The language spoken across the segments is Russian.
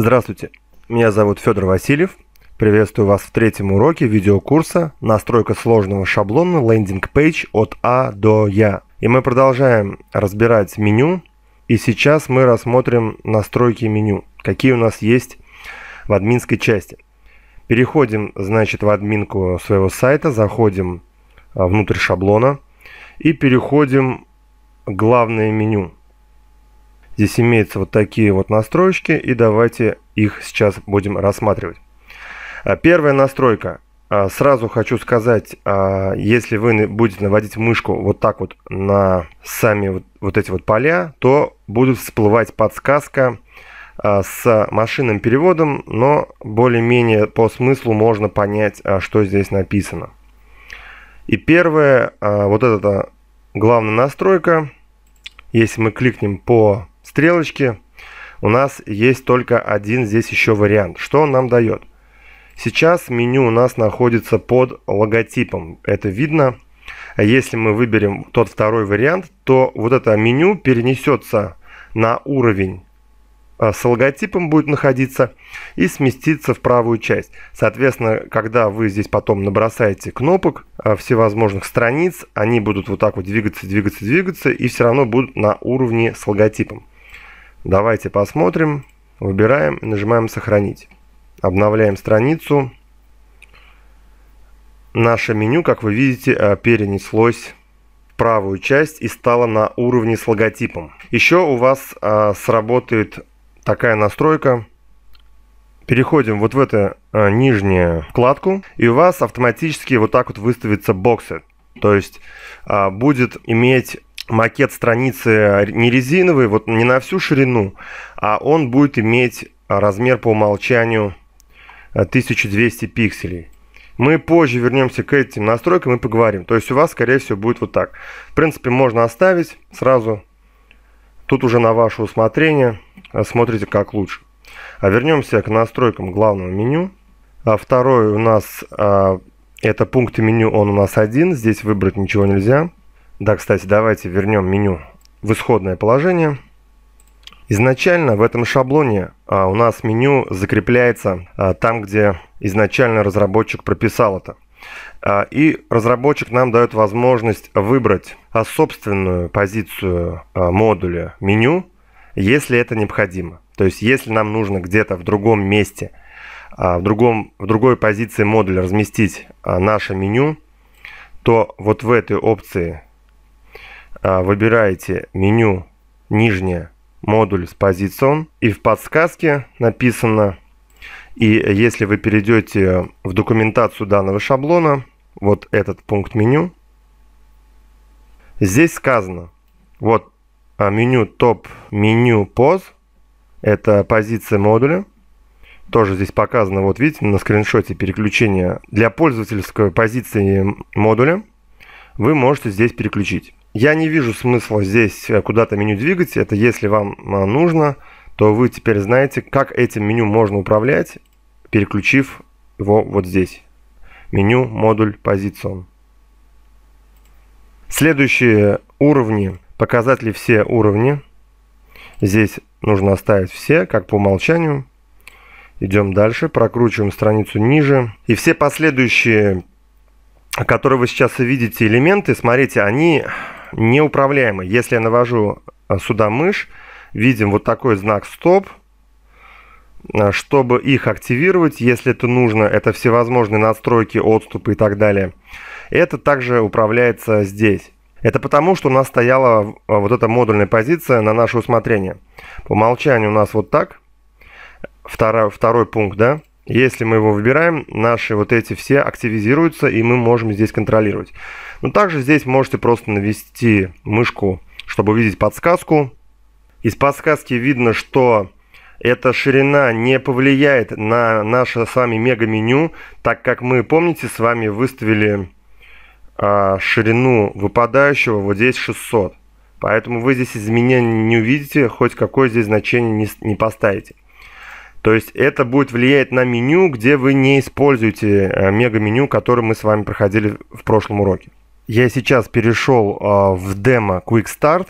Здравствуйте, меня зовут Федор Васильев. Приветствую вас в третьем уроке видеокурса «Настройка сложного шаблона лендинг-пейдж от А до Я». И мы продолжаем разбирать меню. И сейчас мы рассмотрим настройки меню, какие у нас есть в админской части. Переходим, значит, в админку своего сайта, заходим а, внутрь шаблона и переходим в главное меню – Здесь имеются вот такие вот настройки, и давайте их сейчас будем рассматривать. А, первая настройка. А, сразу хочу сказать, а, если вы будете наводить мышку вот так вот на сами вот, вот эти вот поля, то будет всплывать подсказка с машинным переводом, но более-менее по смыслу можно понять, что здесь написано. И первая, вот эта главная настройка, если мы кликнем по стрелочки у нас есть только один здесь еще вариант. Что он нам дает? Сейчас меню у нас находится под логотипом. Это видно. А если мы выберем тот второй вариант, то вот это меню перенесется на уровень а, с логотипом будет находиться и сместится в правую часть. Соответственно, когда вы здесь потом набросаете кнопок а, всевозможных страниц, они будут вот так вот двигаться, двигаться, двигаться и все равно будут на уровне с логотипом. Давайте посмотрим. Выбираем, нажимаем «Сохранить». Обновляем страницу. Наше меню, как вы видите, э, перенеслось в правую часть и стало на уровне с логотипом. Еще у вас э, сработает такая настройка. Переходим вот в эту э, нижнюю вкладку, и у вас автоматически вот так вот выставится боксы. То есть будет иметь макет страницы не резиновый, вот не на всю ширину, а он будет иметь размер по умолчанию 1200 э, пикселей. Мы позже вернемся к этим настройкам и поговорим. То есть у вас, скорее всего, будет вот так. В принципе, можно оставить сразу. Тут уже на ваше усмотрение. Э, смотрите, как лучше. А вернемся к настройкам главного меню. А второй у нас, э, это пункт меню, он у нас один. Здесь выбрать ничего нельзя. Да, кстати, давайте вернем меню в исходное положение. Изначально в этом шаблоне а, у нас меню закрепляется а, там, где изначально разработчик прописал это. А, и разработчик нам дает возможность выбрать собственную позицию модуля меню, если это необходимо. То есть если нам нужно где-то в другом месте, в, другом, в другой позиции модуля разместить наше меню, то вот в этой опции а, выбираете меню нижнее модуль с позицион и в подсказке написано и если вы перейдете в документацию данного шаблона вот этот пункт меню здесь сказано вот а, меню топ меню поз это позиция модуля тоже здесь показано, вот видите, на скриншоте переключение для пользовательской позиции модуля вы можете здесь переключить. Я не вижу смысла здесь э, куда-то меню двигать. Это если вам а, нужно, то вы теперь знаете, как этим меню можно управлять, переключив его вот здесь. Меню модуль позицион. Следующие уровни, показатели все уровни. Здесь нужно оставить все, как по умолчанию. Идем дальше, прокручиваем страницу ниже. И все последующие, которые вы сейчас видите, элементы, смотрите, они неуправляемо. Если я навожу э, сюда мышь, видим вот такой знак «Стоп». Э, чтобы их активировать, если это нужно, это всевозможные настройки, отступы и так далее. Это также управляется здесь. Это потому, что у нас стояла э, вот эта модульная позиция на наше усмотрение. По умолчанию у нас вот так. Второй, второй пункт, да? Если мы его выбираем, наши вот эти все активизируются, и мы можем здесь контролировать. Но также здесь можете просто навести мышку, чтобы увидеть подсказку. Из подсказки видно, что эта ширина не повлияет на наше с вами мега-меню, так как мы, помните, с вами выставили а, ширину выпадающего вот здесь 600. Поэтому вы здесь изменений не увидите, хоть какое здесь значение не, не поставите. То есть это будет влиять на меню, где вы не используете э, мега-меню, которое мы с вами проходили в прошлом уроке. Я сейчас перешел а, в демо Quick Start,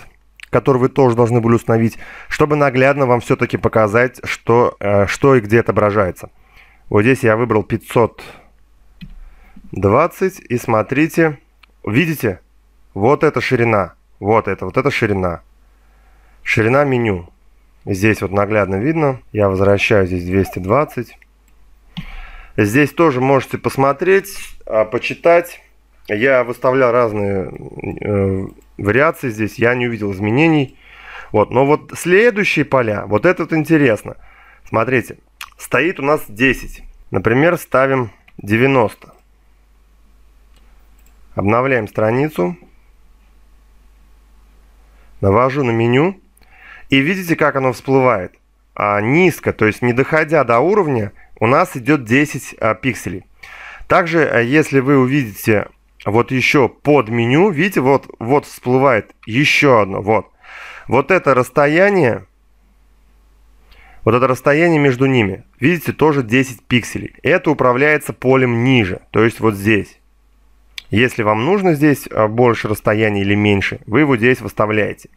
который вы тоже должны были установить, чтобы наглядно вам все-таки показать, что, э, что и где отображается. Вот здесь я выбрал 520 и смотрите, видите, вот эта ширина, вот это, вот эта ширина, ширина меню. Здесь вот наглядно видно. Я возвращаю здесь 220. Здесь тоже можете посмотреть, а, почитать. Я выставлял разные э, вариации здесь, я не увидел изменений. Вот, но вот следующие поля, вот это вот интересно. Смотрите, стоит у нас 10. Например, ставим 90. Обновляем страницу. Навожу на меню. И видите, как оно всплывает? А, низко, то есть не доходя до уровня, у нас идет 10 а, пикселей. Также, э, если вы увидите вот еще под меню, видите, вот, вот всплывает еще одно, вот. Вот это расстояние, вот это расстояние между ними, видите, тоже 10 пикселей. Это управляется полем ниже, то есть вот здесь. Если вам нужно здесь а, больше расстояния или меньше, вы его здесь выставляете.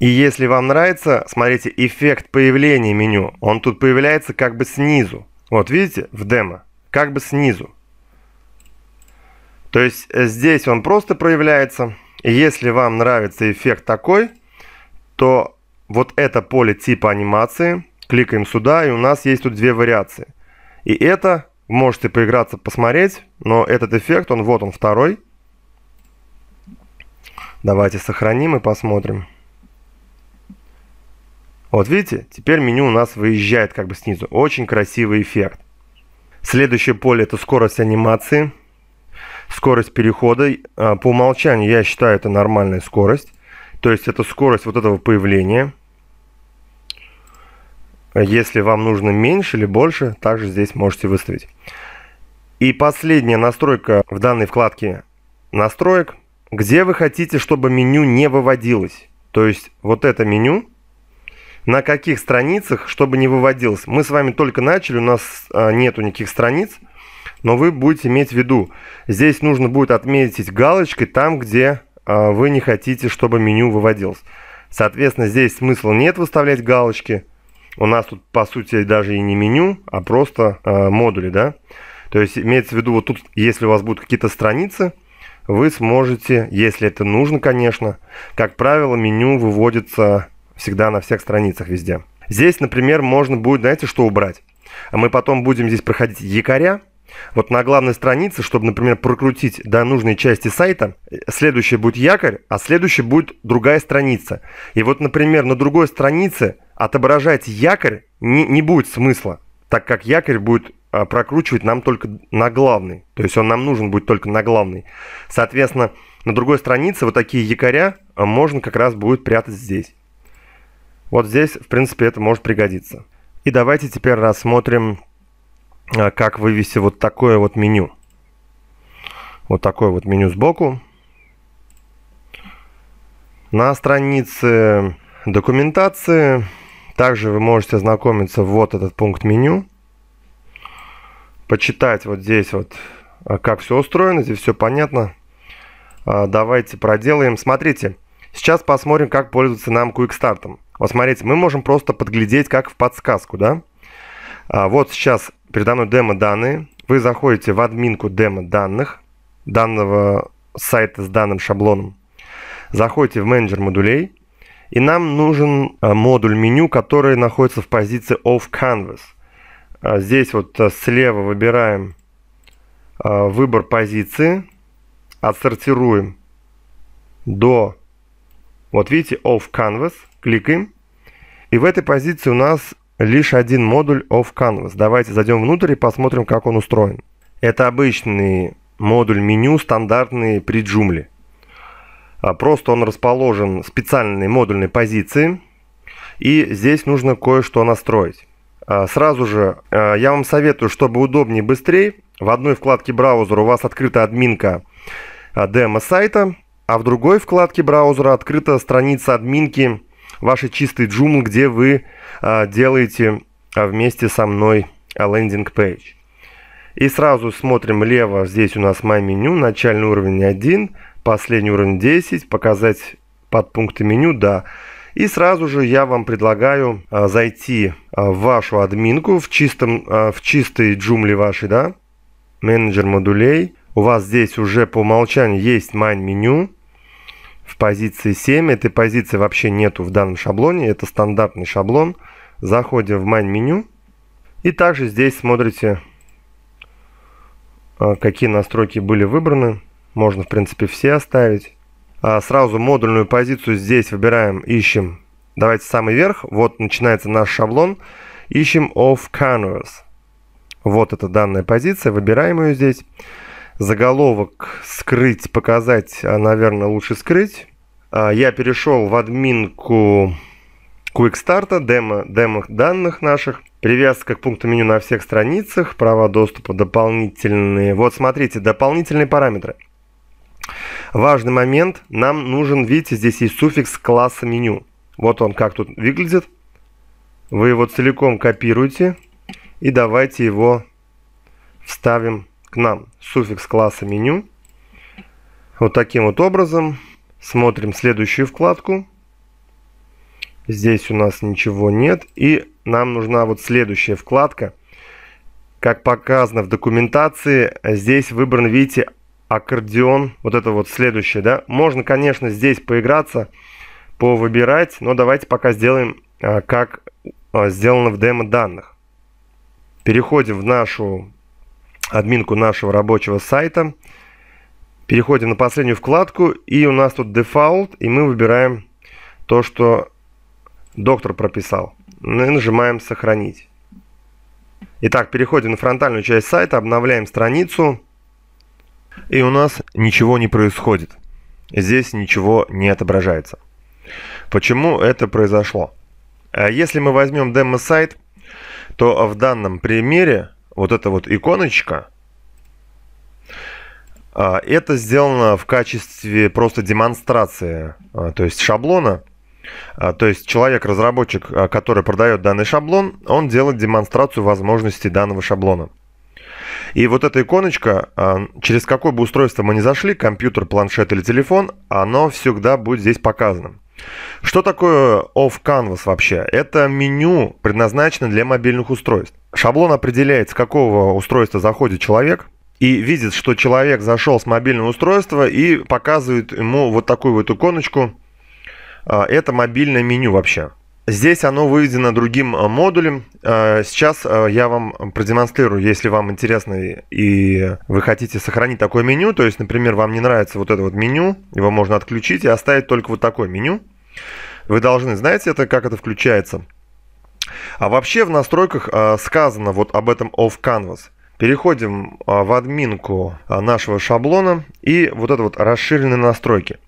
И если вам нравится, смотрите, эффект появления меню, он тут появляется как бы снизу. Вот видите, в демо, как бы снизу. То есть э, здесь он просто проявляется. И если вам нравится эффект такой, то вот это поле типа анимации, кликаем сюда, и у нас есть тут две вариации. И это можете поиграться, посмотреть, но этот эффект, он вот он второй. Давайте сохраним и посмотрим. Вот видите, теперь меню у нас выезжает как бы снизу. Очень красивый эффект. Следующее поле это скорость анимации. Скорость перехода. А, по умолчанию я считаю это нормальная скорость. То есть это скорость вот этого появления. Если вам нужно меньше или больше, также здесь можете выставить. И последняя настройка в данной вкладке настроек, где вы хотите, чтобы меню не выводилось. То есть вот это меню на каких страницах, чтобы не выводилось. Мы с вами только начали, у нас а, нету никаких страниц, но вы будете иметь в виду. Здесь нужно будет отметить галочкой там, где а, вы не хотите, чтобы меню выводилось. Соответственно, здесь смысла нет выставлять галочки. У нас тут, по сути, даже и не меню, а просто а, модули, да. То есть имеется в виду, вот тут, если у вас будут какие-то страницы, вы сможете, если это нужно, конечно, как правило, меню выводится всегда на всех страницах везде. Здесь, например, можно будет, знаете, что убрать? А мы потом будем здесь проходить якоря. Вот на главной странице, чтобы, например, прокрутить до нужной части сайта, следующий будет якорь, а следующий будет другая страница. И вот, например, на другой странице отображать якорь не, не будет смысла, так как якорь будет а, прокручивать нам только на главный. То есть он нам нужен будет только на главный. Соответственно, на другой странице вот такие якоря а, можно как раз будет прятать здесь. Вот здесь, в принципе, это может пригодиться. И давайте теперь рассмотрим, а, как вывести вот такое вот меню. Вот такое вот меню сбоку. На странице документации также вы можете ознакомиться вот этот пункт меню. Почитать вот здесь вот, а, как все устроено. Здесь все понятно. А, давайте проделаем. Смотрите, сейчас посмотрим, как пользоваться нам QuickStart. Вот смотрите, мы можем просто подглядеть как в подсказку, да? А вот сейчас передо мной демо-данные. Вы заходите в админку демо-данных данного сайта с данным шаблоном. Заходите в менеджер модулей. И нам нужен а, модуль меню, который находится в позиции Off Canvas. А, здесь вот а, слева выбираем выбор позиции, отсортируем до, вот видите, Off Canvas – Кликаем. И в этой позиции у нас лишь один модуль of Canvas. Давайте зайдем внутрь и посмотрим, как он устроен. Это обычный модуль меню, стандартный при джумле. А, просто он расположен в специальной модульной позиции. И здесь нужно кое-что настроить. А, сразу же а, я вам советую, чтобы удобнее и быстрее, в одной вкладке браузера у вас открыта админка демо-сайта, а в другой вкладке браузера открыта страница админки ваши чистые джумл, где вы а, делаете а, вместе со мной лендинг пейдж. И сразу смотрим лево, здесь у нас My меню, начальный уровень 1, последний уровень 10, показать подпункты меню, да. И сразу же я вам предлагаю а, зайти а, в вашу админку, в, чистом, а, в чистой джумле вашей, да, менеджер модулей. У вас здесь уже по умолчанию есть майн меню в позиции 7. Этой позиции вообще нету в данном шаблоне. Это стандартный шаблон. Заходим в main меню. И также здесь смотрите, а, какие настройки были выбраны. Можно, в принципе, все оставить. А сразу модульную позицию здесь выбираем, ищем. Давайте самый верх. Вот начинается наш шаблон. Ищем off canvas. Вот эта данная позиция. Выбираем ее здесь заголовок скрыть, показать, а, наверное, лучше скрыть. А, я перешел в админку Quickstart, демо, демо данных наших. Привязка к пункту меню на всех страницах, права доступа дополнительные. Вот смотрите, дополнительные параметры. Важный момент, нам нужен, видите, здесь есть суффикс класса меню. Вот он как тут выглядит. Вы его целиком копируете и давайте его вставим к нам суффикс класса меню. Вот таким вот образом. Смотрим следующую вкладку. Здесь у нас ничего нет. И нам нужна вот следующая вкладка. Как показано в документации, здесь выбран, видите, аккордеон. Вот это вот следующее, да. Можно, конечно, здесь поиграться, повыбирать, но давайте пока сделаем, а, как а, сделано в демо данных. Переходим в нашу админку нашего рабочего сайта. Переходим на последнюю вкладку, и у нас тут дефолт и мы выбираем то, что доктор прописал. И нажимаем «Сохранить». Итак, переходим на фронтальную часть сайта, обновляем страницу, и у нас ничего не происходит. Здесь ничего не отображается. Почему это произошло? Э, если мы возьмем демо-сайт, то в данном примере вот эта вот иконочка, а, это сделано в качестве просто демонстрации, а, то есть шаблона. А, то есть человек, разработчик, который продает данный шаблон, он делает демонстрацию возможностей данного шаблона. И вот эта иконочка, через какое бы устройство мы ни зашли, компьютер, планшет или телефон, оно всегда будет здесь показано. Что такое Off Canvas вообще? Это меню, предназначено для мобильных устройств. Шаблон определяет, с какого устройства заходит человек, и видит, что человек зашел с мобильного устройства и показывает ему вот такую вот иконочку. А, это мобильное меню вообще. Здесь оно выведено другим а, модулем. А, сейчас я вам продемонстрирую, если вам интересно и вы хотите сохранить такое меню, то есть, например, вам не нравится вот это вот меню, его можно отключить и оставить только вот такое меню. Вы должны, знаете, это как это включается – а вообще в настройках а, сказано вот об этом off canvas. Переходим а, в админку а, нашего шаблона и вот это вот расширенные настройки.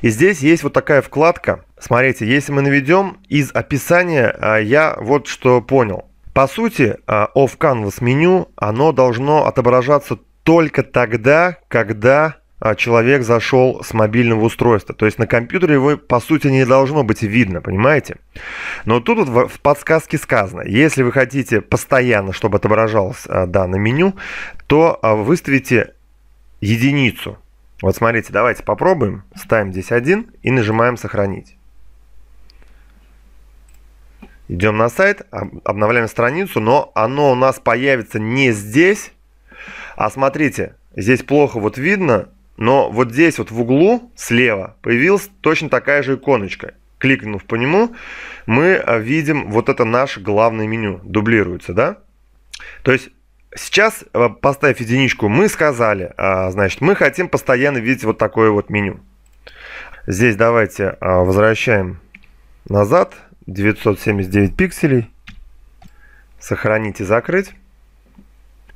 И здесь есть вот такая вкладка. Смотрите, если мы наведем, из описания я вот что понял. По сути, off-canvas меню, оно должно отображаться только тогда, когда а, человек зашел с мобильного устройства. То есть на компьютере его, по сути, не должно быть видно, понимаете? Но тут вот в подсказке сказано, если вы хотите постоянно, чтобы отображалось а, данное меню, то а, выставите единицу. Вот смотрите, давайте попробуем. Ставим здесь один и нажимаем «Сохранить». Идем на сайт, обновляем страницу, но оно у нас появится не здесь, а смотрите, здесь плохо вот видно, но вот здесь вот в углу слева появилась точно такая же иконочка. Кликнув по нему, мы э, видим вот это наше главное меню. Дублируется, да? То есть сейчас, э, поставив единичку, мы сказали, э, значит, мы хотим постоянно видеть вот такое вот меню. Здесь давайте возвращаем назад 979 пикселей. Сохранить и закрыть.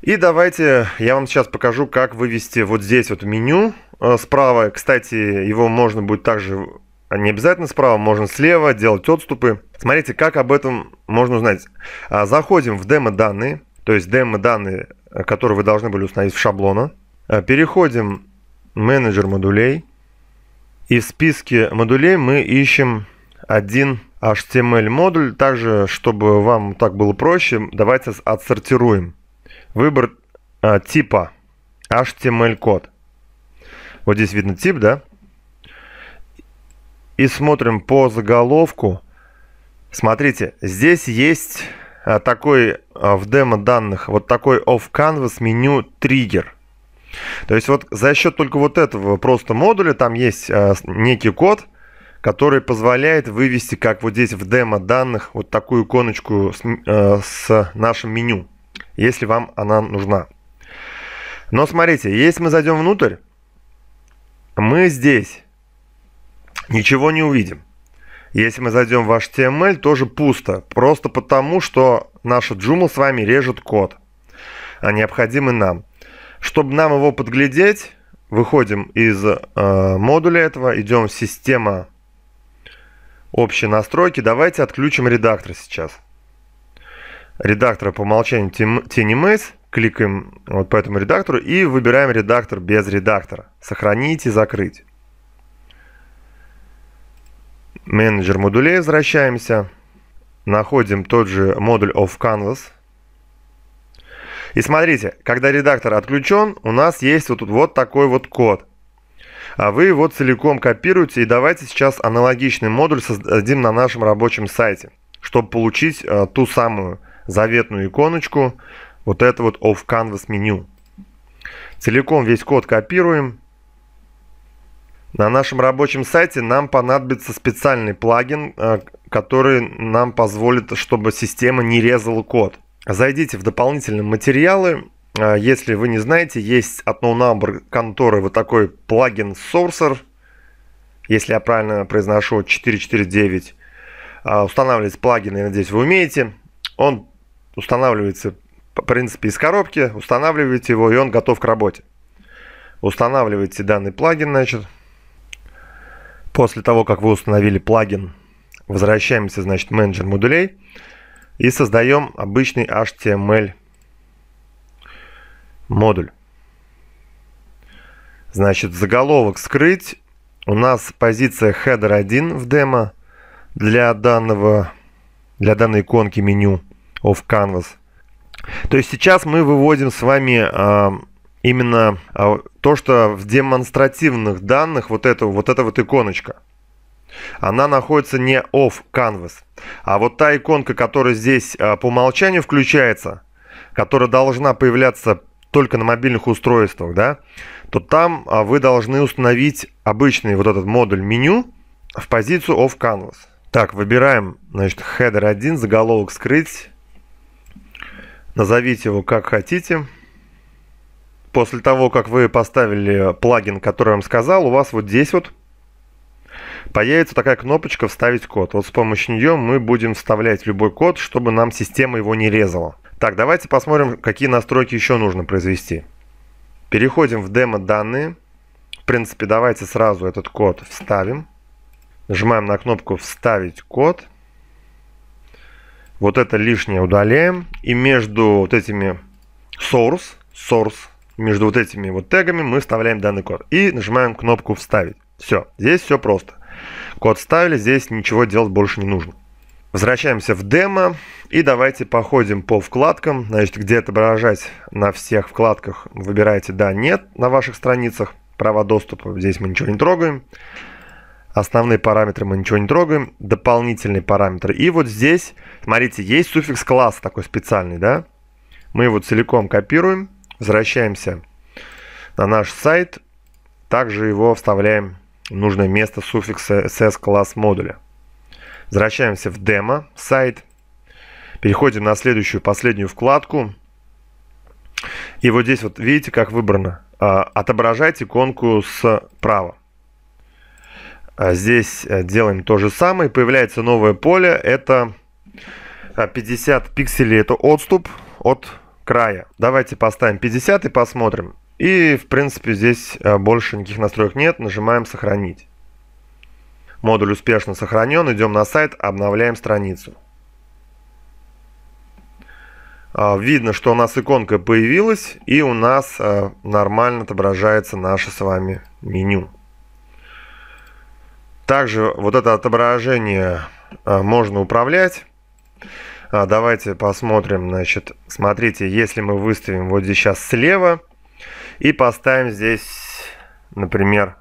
И давайте я вам сейчас покажу, как вывести вот здесь вот меню э, справа. Кстати, его можно будет также а не обязательно справа, можно слева делать отступы. Смотрите, как об этом можно узнать. А, заходим в демо-данные, то есть демо-данные, э, которые вы должны были установить в шаблона. Переходим в менеджер модулей. И в списке модулей мы ищем один HTML модуль. Также, чтобы вам так было проще, давайте отсортируем. Выбор а, типа HTML-код. Вот здесь видно тип, да? И смотрим по заголовку. Смотрите, здесь есть а, такой а, в демо данных, вот такой off-canvas меню триггер. То есть вот за счет только вот этого просто модуля там есть а, некий код, который позволяет вывести, как вот здесь в демо данных, вот такую иконочку с, э, с нашим меню если вам она нужна. Но смотрите, если мы зайдем внутрь, мы здесь ничего не увидим. Если мы зайдем в HTML, тоже пусто. Просто потому, что наша Joomla с вами режет код, а необходимый нам. Чтобы нам его подглядеть, выходим из э, модуля этого, идем в система общие настройки. Давайте отключим редактор сейчас редактора по умолчанию TinyMates, кликаем вот по этому редактору и выбираем редактор без редактора. Сохранить и закрыть. Менеджер модулей возвращаемся. Находим тот же модуль of canvas. И смотрите, когда редактор отключен, у нас есть вот, вот такой вот код. А вы его целиком копируете. И давайте сейчас аналогичный модуль создадим на нашем рабочем сайте, чтобы получить э, ту самую заветную иконочку, вот это вот Off Canvas меню. Целиком весь код копируем. На нашем рабочем сайте нам понадобится специальный плагин, э, который нам позволит, чтобы система не резала код. Зайдите в дополнительные материалы. Э, если вы не знаете, есть от NoNumber конторы вот такой плагин Sourcer, если я правильно произношу 449. Э, устанавливать плагины, надеюсь, вы умеете. Он устанавливается, в принципе, из коробки, устанавливаете его, и он готов к работе. Устанавливаете данный плагин, значит. После того, как вы установили плагин, возвращаемся, значит, в менеджер модулей и создаем обычный HTML модуль. Значит, заголовок скрыть. У нас позиция header 1 в демо для данного для данной иконки меню of Canvas. То есть сейчас мы выводим с вами а, именно а, то, что в демонстративных данных вот, эту, вот эта вот иконочка. Она находится не off canvas, а вот та иконка, которая здесь а, по умолчанию включается, которая должна появляться только на мобильных устройствах, да, то там вы должны установить обычный вот этот модуль меню в позицию off canvas. Так, выбираем, значит, header 1, заголовок скрыть, назовите его как хотите. После того, как вы поставили плагин, который я вам сказал, у вас вот здесь вот появится такая кнопочка «Вставить код». Вот с помощью нее мы будем вставлять любой код, чтобы нам система его не резала. Так, давайте посмотрим, какие настройки еще нужно произвести. Переходим в демо-данные. В принципе, давайте сразу этот код вставим. Нажимаем на кнопку «Вставить код». Вот это лишнее удаляем. И между вот этими source, source, между вот этими вот тегами мы вставляем данный код. И нажимаем кнопку «Вставить». Все, здесь все просто. Код вставили, здесь ничего делать больше не нужно. Возвращаемся в демо и давайте походим по вкладкам. Значит, где отображать на всех вкладках, выбираете «Да», «Нет» на ваших страницах. Права доступа здесь мы ничего не трогаем. Основные параметры мы ничего не трогаем. Дополнительные параметры. И вот здесь, смотрите, есть суффикс класс такой специальный, да? Мы его целиком копируем. Возвращаемся на наш сайт. Также его вставляем в нужное место суффикса ss класс модуля. Возвращаемся в демо сайт. Переходим на следующую, последнюю вкладку. И вот здесь вот видите, как выбрано. А, Отображать иконку справа. А здесь э, делаем то же самое. Появляется новое поле. Это 50 а, пикселей. Это отступ от края. Давайте поставим 50 и посмотрим. И, в принципе, здесь э, больше никаких настроек нет. Нажимаем «Сохранить». Модуль успешно сохранен. Идем на сайт, обновляем страницу. А, видно, что у нас иконка появилась и у нас э, нормально отображается наше с вами меню. Также вот это отображение э, можно управлять. А, давайте посмотрим, значит, смотрите, если мы выставим вот здесь сейчас слева и поставим здесь, например,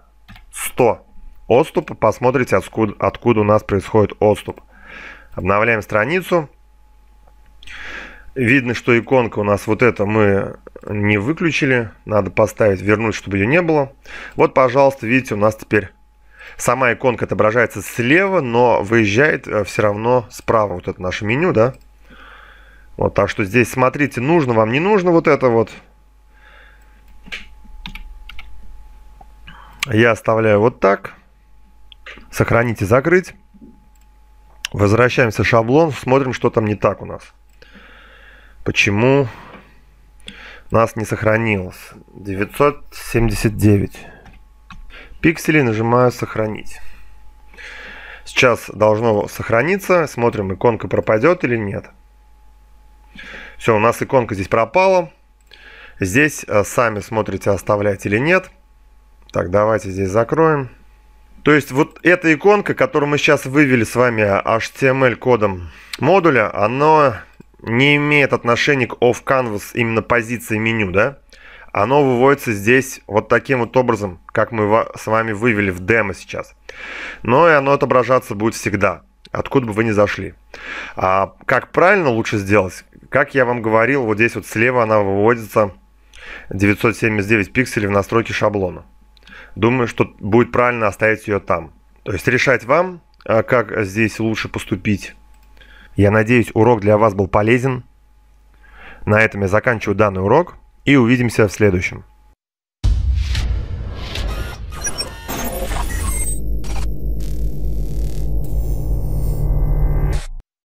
100 отступа, посмотрите, откуда, откуда у нас происходит отступ. Обновляем страницу. Видно, что иконка у нас вот эта мы не выключили. Надо поставить вернуть, чтобы ее не было. Вот, пожалуйста, видите, у нас теперь Сама иконка отображается слева, но выезжает э, все равно справа вот это наше меню, да? Вот, так что здесь смотрите, нужно вам, не нужно вот это вот. Я оставляю вот так. Сохранить и закрыть. Возвращаемся в шаблон, смотрим, что там не так у нас. Почему у нас не сохранилось. 979 пикселей, нажимаю «Сохранить». Сейчас должно сохраниться. Смотрим, иконка пропадет или нет. Все, у нас иконка здесь пропала. Здесь э, сами смотрите, оставлять или нет. Так, давайте здесь закроем. То есть вот эта иконка, которую мы сейчас вывели с вами э, HTML-кодом модуля, она не имеет отношения к off-canvas именно позиции меню, да? оно выводится здесь вот таким вот образом, как мы с вами вывели в демо сейчас. Но и оно отображаться будет всегда, откуда бы вы ни зашли. А как правильно лучше сделать? Как я вам говорил, вот здесь вот слева она выводится 979 пикселей в настройке шаблона. Думаю, что будет правильно оставить ее там. То есть решать вам, а как здесь лучше поступить. Я надеюсь, урок для вас был полезен. На этом я заканчиваю данный урок и увидимся в следующем.